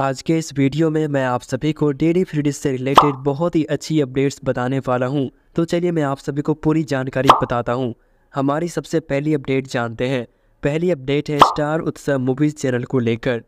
आज के इस वीडियो में मैं आप सभी को डेली फ्रीडिस से रिलेटेड बहुत ही अच्छी अपडेट्स बताने वाला हूं तो चलिए मैं आप सभी को पूरी जानकारी बताता हूं हमारी सबसे पहली अपडेट जानते हैं पहली अपडेट है स्टार उत्सव मूवीज़ चैनल को लेकर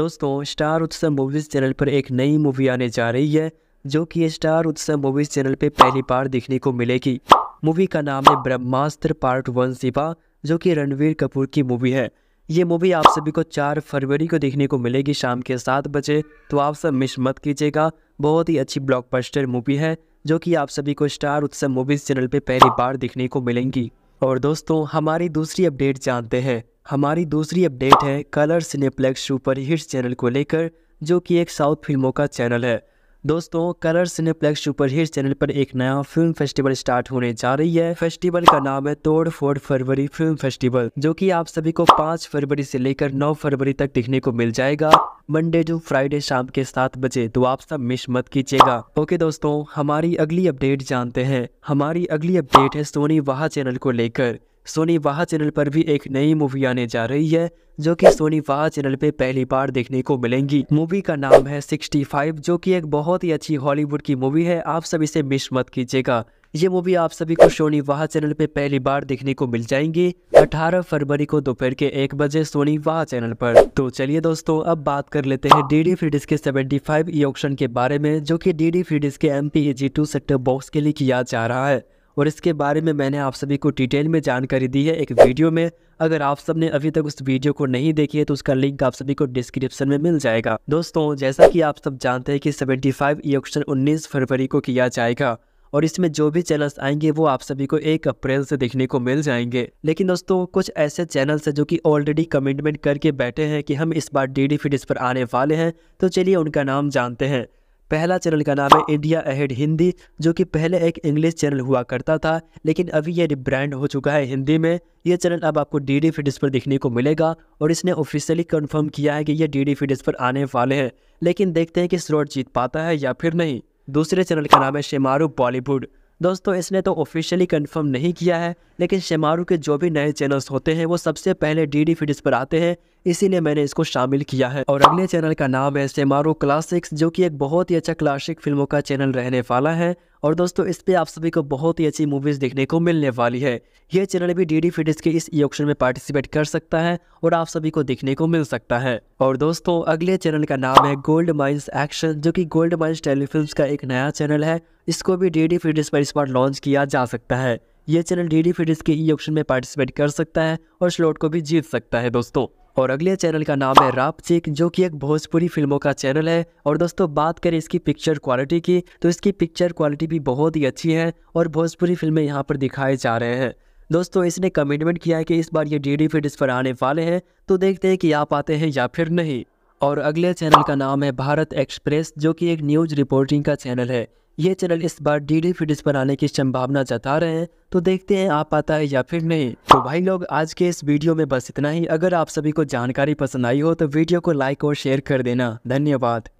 दोस्तों स्टार उत्सव मूवीज़ चैनल पर एक नई मूवी आने जा रही है जो कि स्टार उत्सव मूवीज़ चैनल पर पहली बार देखने को मिलेगी मूवी का नाम है ब्रह्मास्त्र पार्ट वन सिपा जो कि रणवीर कपूर की मूवी है ये मूवी आप सभी को 4 फरवरी को देखने को मिलेगी शाम के सात बजे तो आप सब मिस मत कीजिएगा बहुत ही अच्छी ब्लॉकबस्टर मूवी है जो कि आप सभी को स्टार उत्सव मूवीज़ चैनल पे पहली बार देखने को मिलेंगी और दोस्तों हमारी दूसरी अपडेट जानते हैं हमारी दूसरी अपडेट है colour cineplex super hit channel को लेकर जो कि एक साउथ फिल्मों का चैनल है दोस्तों कलर सिनेप्लेक्स सुपरहीट चैनल पर एक नया फिल्म फेस्टिवल स्टार्ट होने जा रही है फेस्टिवल का नाम है तोड़ फोड़ फरवरी फिल्म फेस्टिवल जो कि आप सभी को 5 फरवरी से लेकर 9 फरवरी तक देखने को मिल जाएगा मंडे टू फ्राइडे शाम के सात बजे तो आप सब मिस मत कीजिएगा ओके दोस्तों हमारी अगली अपडेट जानते हैं हमारी अगली अपडेट है सोनी वाह चैनल को लेकर सोनी वाह चैनल पर भी एक नई मूवी आने जा रही है जो कि सोनी वाह चैनल पे पहली बार देखने को मिलेंगी मूवी का नाम है 65 जो कि एक बहुत ही अच्छी हॉलीवुड की मूवी है आप सभी से मिस मत कीजिएगा ये मूवी आप सभी को सोनी वाह चैनल पे पहली बार देखने को मिल जाएंगी 18 फरवरी को दोपहर के एक बजे सोनी वाह चैनल पर तो चलिए दोस्तों अब बात कर लेते हैं डी डी फ्रीडिस के 75 ई ऑप्शन के बारे में जो कि डी डी फ्रीडिस के एम पी सेक्टर बॉक्स के लिए किया जा रहा है और इसके बारे में मैंने आप सभी को डिटेल में जानकारी दी है एक वीडियो में अगर आप सब ने अभी तक उस वीडियो को नहीं देखी है तो उसका लिंक आप सभी को डिस्क्रिप्शन में मिल जाएगा दोस्तों जैसा कि आप सब जानते हैं कि 75 इलेक्शन 19 फरवरी को किया जाएगा और इसमें जो भी चैनल्स आएंगे वो आप सभी को एक अप्रैल से देखने को मिल जाएंगे लेकिन दोस्तों कुछ ऐसे चैनल्स हैं जो कि ऑलरेडी कमिटमेंट करके बैठे हैं कि हम इस बार डी डी इस पर आने वाले हैं तो चलिए उनका नाम जानते हैं पहला चैनल का नाम है इंडिया अहेड हिंदी जो कि पहले एक इंग्लिश चैनल हुआ करता था लेकिन अभी ये रिब्रांड हो चुका है हिंदी में ये चैनल अब आपको डी डी पर देखने को मिलेगा और इसने ऑफिशियली कन्फर्म किया है कि ये डी डी पर आने वाले हैं लेकिन देखते हैं कि स्लॉट जीत पाता है या फिर नहीं दूसरे चैनल का नाम है शेमारू बॉलीवुड दोस्तों इसने तो ऑफिशियली कंफर्म नहीं किया है लेकिन शेमारू के जो भी नए चैनल्स होते हैं वो सबसे पहले डी डी फिटिस पर आते हैं इसीलिए मैंने इसको शामिल किया है और अगले चैनल का नाम है शेमारू क्लासिक्स जो कि एक बहुत ही अच्छा क्लासिक फिल्मों का चैनल रहने वाला है और दोस्तों इस पर आप सभी को बहुत ही अच्छी मूवीज़ देखने को मिलने वाली है ये चैनल भी डी डी फिटिस के इस ई ऑप्शन में पार्टिसिपेट कर सकता है और आप सभी को देखने को मिल सकता है और दोस्तों अगले चैनल का नाम है गोल्ड माइंस एक्शन जो कि गोल्ड माइंस टेलीफिल्म का एक नया चैनल है इसको भी डी डी फिटिस पर इस बार लॉन्च किया जा सकता है ये चैनल डी डी फिटिस के ई ऑप्शन में पार्टिसिपेट कर सकता है और स्लॉट को भी जीत सकता है दोस्तों और अगले चैनल का नाम है राप चिक जो कि एक भोजपुरी फिल्मों का चैनल है और दोस्तों बात करें इसकी पिक्चर क्वालिटी की तो इसकी पिक्चर क्वालिटी भी बहुत ही अच्छी है और भोजपुरी फिल्में यहाँ पर दिखाए जा रहे हैं दोस्तों इसने कमिटमेंट किया है कि इस बार ये डी डी फिट इस पर आने वाले हैं तो देखते हैं कि आप आते हैं या फिर नहीं और अगले चैनल का नाम है भारत एक्सप्रेस जो कि एक न्यूज रिपोर्टिंग का चैनल है ये चैनल इस बार डी डी फिटिस आने की संभावना जता रहे हैं तो देखते हैं आप आता है या फिर नहीं तो भाई लोग आज के इस वीडियो में बस इतना ही अगर आप सभी को जानकारी पसंद आई हो तो वीडियो को लाइक और शेयर कर देना धन्यवाद